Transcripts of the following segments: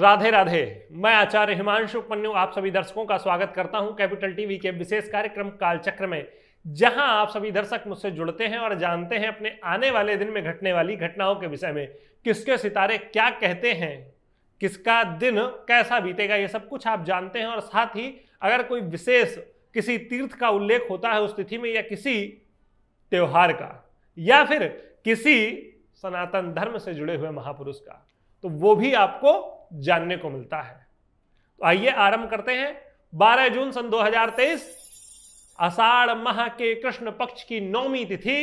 राधे राधे मैं आचार्य हिमांशु पन्नू आप सभी दर्शकों का स्वागत करता हूं कैपिटल टीवी के विशेष कार्यक्रम कालचक्र में जहां आप सभी दर्शक मुझसे जुड़ते हैं और जानते हैं अपने आने वाले दिन में घटने वाली घटनाओं के विषय में किसके सितारे क्या कहते हैं किसका दिन कैसा बीतेगा ये सब कुछ आप जानते हैं और साथ ही अगर कोई विशेष किसी तीर्थ का उल्लेख होता है उस तिथि में या किसी त्यौहार का या फिर किसी सनातन धर्म से जुड़े हुए महापुरुष का तो वो भी आपको जानने को मिलता है तो आइए आरंभ करते हैं 12 जून सन 2023 आषाढ़ माह के कृष्ण पक्ष की नौमी तिथि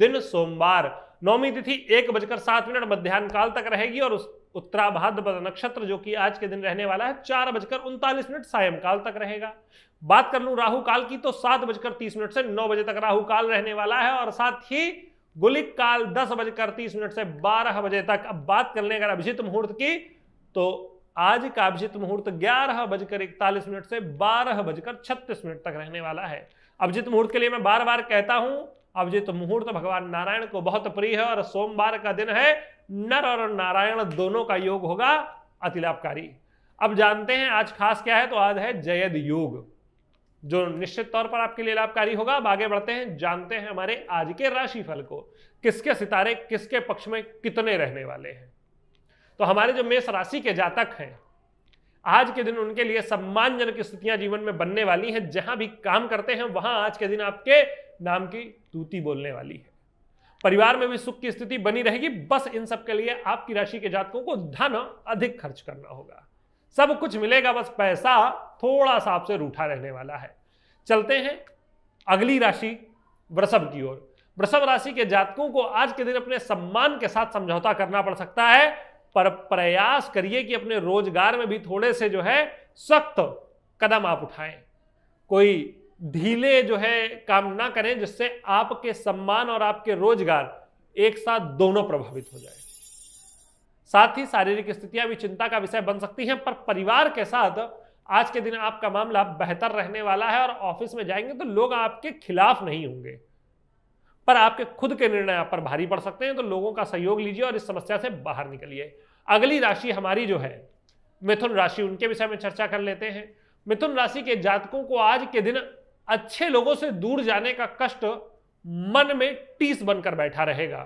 दिन सोमवार नौमी तिथि एक बजकर सात मिनट मध्यान्ह काल तक रहेगी और उस उत्तरा भाद्रपद नक्षत्र जो कि आज के दिन रहने वाला है चार बजकर उनतालीस मिनट सायंकाल तक रहेगा बात कर लू राहु काल की तो सात बजकर तीस मिनट से नौ बजे तक राहु काल रहने वाला है और साथ ही गुलिक काल दस बजकर तीस मिनट से बारह बजे तक अब बात कर लें अगर अभिजित मुहूर्त की तो आज का अभिजित मुहूर्त ग्यारह बजकर इकतालीस मिनट से बारह बजकर छत्तीस मिनट तक रहने वाला है अभिजित मुहूर्त के लिए मैं बार बार कहता हूं अभिजित मुहूर्त भगवान नारायण को बहुत प्रिय है और सोमवार का दिन है नर और नारायण दोनों का योग होगा अतिलाभकारी अब जानते हैं आज खास क्या है तो आज है जयद योग जो निश्चित तौर पर आपके लिए लाभकारी होगा अब आगे बढ़ते हैं जानते हैं हमारे आज के राशिफल को किसके सितारे किसके पक्ष में कितने रहने वाले हैं तो हमारे जो मेष राशि के जातक हैं आज के दिन उनके लिए सम्मानजनक स्थितियां जीवन में बनने वाली हैं जहां भी काम करते हैं वहां आज के दिन आपके नाम की तूती बोलने वाली है परिवार में भी सुख की स्थिति बनी रहेगी बस इन सब के लिए आपकी राशि के जातकों को धन अधिक खर्च करना होगा सब कुछ मिलेगा बस पैसा थोड़ा सा आपसे रूठा रहने वाला है चलते हैं अगली राशि वृषभ की ओर वृषभ राशि के जातकों को आज के दिन अपने सम्मान के साथ समझौता करना पड़ सकता है पर प्रयास करिए कि अपने रोजगार में भी थोड़े से जो है सख्त कदम आप उठाएं कोई ढीले जो है काम ना करें जिससे आपके सम्मान और आपके रोजगार एक साथ दोनों प्रभावित हो जाए साथ ही शारीरिक स्थितियां भी चिंता का विषय बन सकती हैं पर परिवार के साथ आज के दिन आपका मामला बेहतर रहने वाला है और ऑफिस में जाएंगे तो लोग आपके खिलाफ नहीं होंगे पर आपके खुद के निर्णय आप पर भारी पड़ सकते हैं तो लोगों का सहयोग लीजिए और इस समस्या से बाहर निकलिए अगली राशि हमारी जो है मिथुन राशि उनके विषय में चर्चा कर लेते हैं मिथुन राशि के जातकों को आज के दिन अच्छे लोगों से दूर जाने का कष्ट मन में टीस बनकर बैठा रहेगा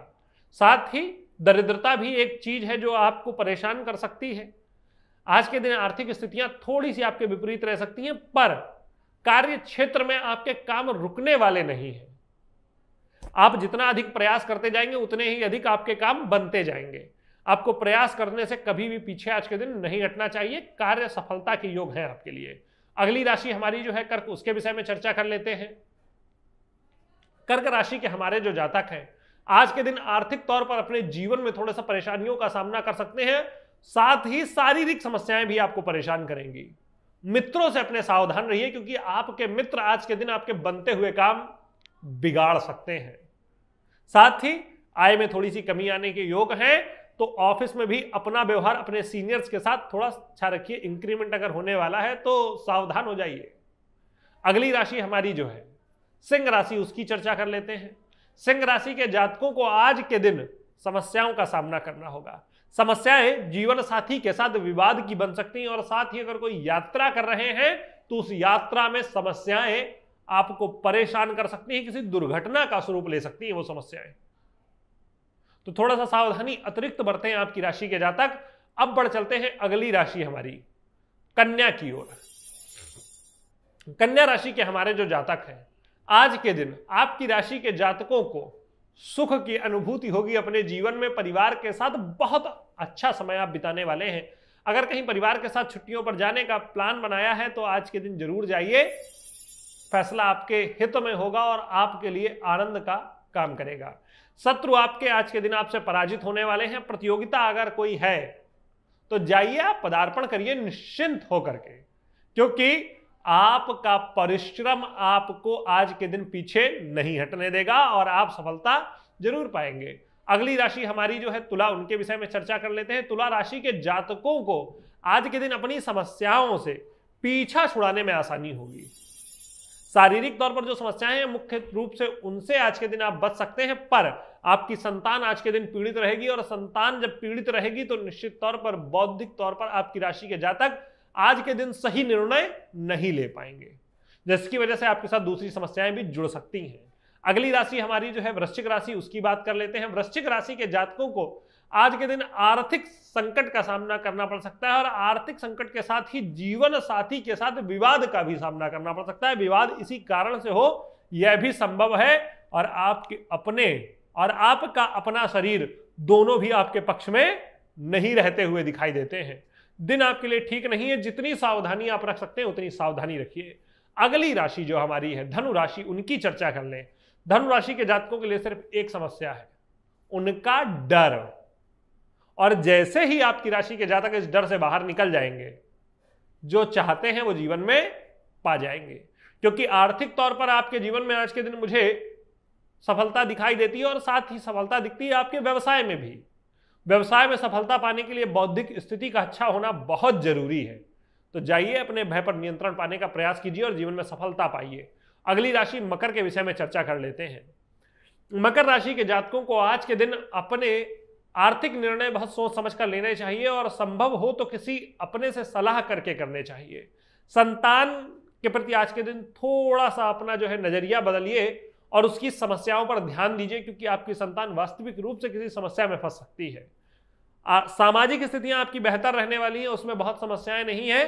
साथ ही दरिद्रता भी एक चीज है जो आपको परेशान कर सकती है आज के दिन आर्थिक स्थितियां थोड़ी सी आपके विपरीत रह सकती हैं पर कार्य क्षेत्र में आपके काम रुकने वाले नहीं हैं आप जितना अधिक प्रयास करते जाएंगे उतने ही अधिक आपके काम बनते जाएंगे आपको प्रयास करने से कभी भी पीछे आज के दिन नहीं हटना चाहिए कार्य सफलता के योग हैं आपके लिए अगली राशि हमारी जो है कर्क उसके विषय में चर्चा कर लेते हैं कर्क राशि के हमारे जो जातक हैं आज के दिन आर्थिक तौर पर अपने जीवन में थोड़ा सा परेशानियों का सामना कर सकते हैं साथ ही शारीरिक समस्याएं भी आपको परेशान करेंगी मित्रों से अपने सावधान रहिए क्योंकि आपके मित्र आज के दिन आपके बनते हुए काम बिगाड़ सकते हैं साथ ही आय में थोड़ी सी कमी आने के योग हैं तो ऑफिस में भी अपना व्यवहार अपने सीनियर्स के साथ थोड़ा अच्छा रखिए इंक्रीमेंट अगर होने वाला है तो सावधान हो जाइए अगली राशि हमारी जो है सिंह राशि उसकी चर्चा कर लेते हैं सिंह राशि के जातकों को आज के दिन समस्याओं का सामना करना होगा समस्याएं जीवन साथी के साथ विवाद की बन सकती हैं और साथ ही अगर कोई यात्रा कर रहे हैं तो उस यात्रा में समस्याएं आपको परेशान कर सकती हैं किसी दुर्घटना का स्वरूप ले सकती हैं वो समस्याएं तो थोड़ा सा सावधानी अतिरिक्त बरते हैं आपकी राशि के जातक अब बढ़ चलते हैं अगली राशि हमारी कन्या की ओर कन्या राशि के हमारे जो जातक हैं आज के दिन आपकी राशि के जातकों को सुख की अनुभूति होगी अपने जीवन में परिवार के साथ बहुत अच्छा समय आप बिताने वाले हैं अगर कहीं परिवार के साथ छुट्टियों पर जाने का प्लान बनाया है तो आज के दिन जरूर जाइए फैसला आपके हित में होगा और आपके लिए आनंद का काम करेगा शत्रु आपके आज के दिन आपसे पराजित होने वाले हैं प्रतियोगिता अगर कोई है तो जाइए आप पदार्पण करिए निश्चिंत होकर के क्योंकि आपका परिश्रम आपको आज के दिन पीछे नहीं हटने देगा और आप सफलता जरूर पाएंगे अगली राशि हमारी जो है तुला उनके विषय में चर्चा कर लेते हैं तुला राशि के जातकों को आज के दिन अपनी समस्याओं से पीछा छुड़ाने में आसानी होगी शारीरिक तौर पर जो समस्याएं हैं मुख्य रूप से उनसे आज के दिन आप बच सकते हैं पर आपकी संतान आज के दिन पीड़ित रहेगी और संतान जब पीड़ित रहेगी तो निश्चित तौर पर बौद्धिक तौर पर आपकी राशि के जातक आज के दिन सही निर्णय नहीं ले पाएंगे जिसकी वजह से आपके साथ दूसरी समस्याएं भी जुड़ सकती हैं अगली राशि हमारी जो है वृश्चिक राशि उसकी बात कर लेते हैं वृश्चिक राशि के जातकों को आज के दिन आर्थिक संकट का सामना करना पड़ सकता है और आर्थिक संकट के साथ ही जीवन साथी के साथ विवाद का भी सामना करना पड़ सकता है विवाद इसी कारण से हो यह भी संभव है और आपके अपने और आपका अपना शरीर दोनों भी आपके पक्ष में नहीं रहते हुए दिखाई देते हैं दिन आपके लिए ठीक नहीं है जितनी सावधानी आप रख सकते हैं उतनी सावधानी रखिए अगली राशि जो हमारी है धनु राशि उनकी चर्चा कर लें धनु राशि के जातकों के लिए सिर्फ एक समस्या है उनका डर और जैसे ही आपकी राशि के जातक इस डर से बाहर निकल जाएंगे जो चाहते हैं वो जीवन में पा जाएंगे क्योंकि आर्थिक तौर पर आपके जीवन में आज के दिन मुझे सफलता दिखाई देती है और साथ ही सफलता दिखती है आपके व्यवसाय में भी व्यवसाय में सफलता पाने के लिए बौद्धिक स्थिति का अच्छा होना बहुत जरूरी है तो जाइए अपने भय पर नियंत्रण पाने का प्रयास कीजिए और जीवन में सफलता पाइए अगली राशि मकर के विषय में चर्चा कर लेते हैं मकर राशि के जातकों को आज के दिन अपने आर्थिक निर्णय बहुत सोच समझ कर लेने चाहिए और संभव हो तो किसी अपने से सलाह करके करने चाहिए संतान के प्रति आज के दिन थोड़ा सा अपना जो है नजरिया बदलिए और उसकी समस्याओं पर ध्यान दीजिए क्योंकि आपकी संतान वास्तविक रूप से किसी समस्या में फंस सकती है सामाजिक स्थितियां आपकी बेहतर रहने वाली हैं उसमें बहुत समस्याएं नहीं है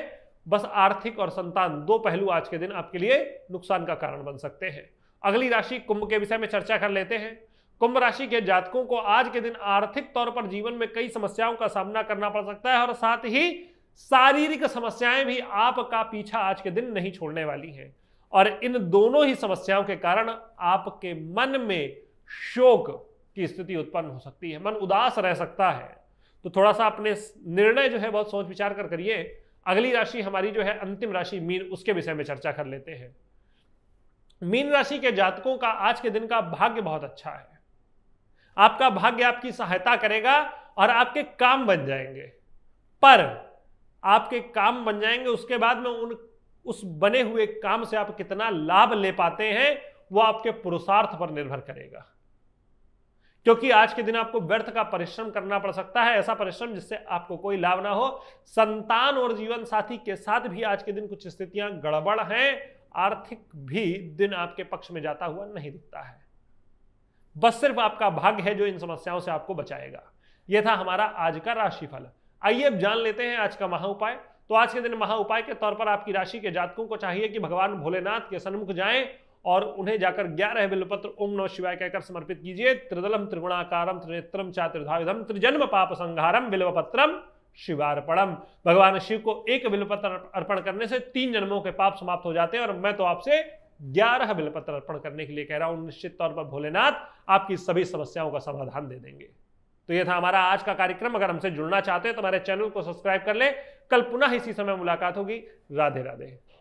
बस आर्थिक और संतान दो पहलू आज के दिन आपके लिए नुकसान का कारण बन सकते हैं अगली राशि कुंभ के विषय में चर्चा कर लेते हैं कुंभ राशि के जातकों को आज के दिन आर्थिक तौर पर जीवन में कई समस्याओं का सामना करना पड़ सकता है और साथ ही शारीरिक समस्याएं भी आपका पीछा आज के दिन नहीं छोड़ने वाली हैं और इन दोनों ही समस्याओं के कारण आपके मन में शोक की स्थिति उत्पन्न हो सकती है मन उदास रह सकता है तो थोड़ा सा अपने निर्णय जो है बहुत सोच विचार कर करिए अगली राशि हमारी जो है अंतिम राशि मीन उसके विषय में चर्चा कर लेते हैं मीन राशि के जातकों का आज के दिन का भाग्य बहुत अच्छा है आपका भाग्य आपकी सहायता करेगा और आपके काम बन जाएंगे पर आपके काम बन जाएंगे उसके बाद में उन उस बने हुए काम से आप कितना लाभ ले पाते हैं वो आपके पुरुषार्थ पर निर्भर करेगा क्योंकि आज के दिन आपको व्यर्थ का परिश्रम करना पड़ सकता है ऐसा परिश्रम जिससे आपको कोई लाभ ना हो संतान और जीवन साथी के साथ भी आज के दिन कुछ स्थितियां गड़बड़ हैं आर्थिक भी दिन आपके पक्ष में जाता हुआ नहीं दिखता है बस सिर्फ आपका भाग्य है जो इन समस्याओं से आपको बचाएगा यह था हमारा आज का राशिफल आइए अब जान लेते हैं आज का महा उपाय तो आज के दिन महा उपाय के तौर पर आपकी राशि के जातकों को चाहिए कि भगवान भोलेनाथ के सन्मुख जाएं और उन्हें जाकर ग्यारह बिलपत्र ओम नव शिवाय कहकर समर्पित कीजिए त्रिदलम त्रिगुणाकारम त्रिनेत्रम चात्रिधायुधम त्रिजन्म पाप संहारम बिल्वपत्रम शिवार्पणम भगवान शिव को एक बिलपत्र अर्पण करने से तीन जन्मों के पाप समाप्त हो जाते हैं और मैं तो आपसे ग्यारह बिलपत्र अर्पण करने के लिए कह रहा हूं निश्चित तौर पर भोलेनाथ आपकी सभी समस्याओं का समाधान दे देंगे तो यह था हमारा आज का कार्यक्रम अगर हमसे जुड़ना चाहते हैं तो हमारे चैनल को सब्सक्राइब कर ले कल पुनः इसी समय मुलाकात होगी राधे राधे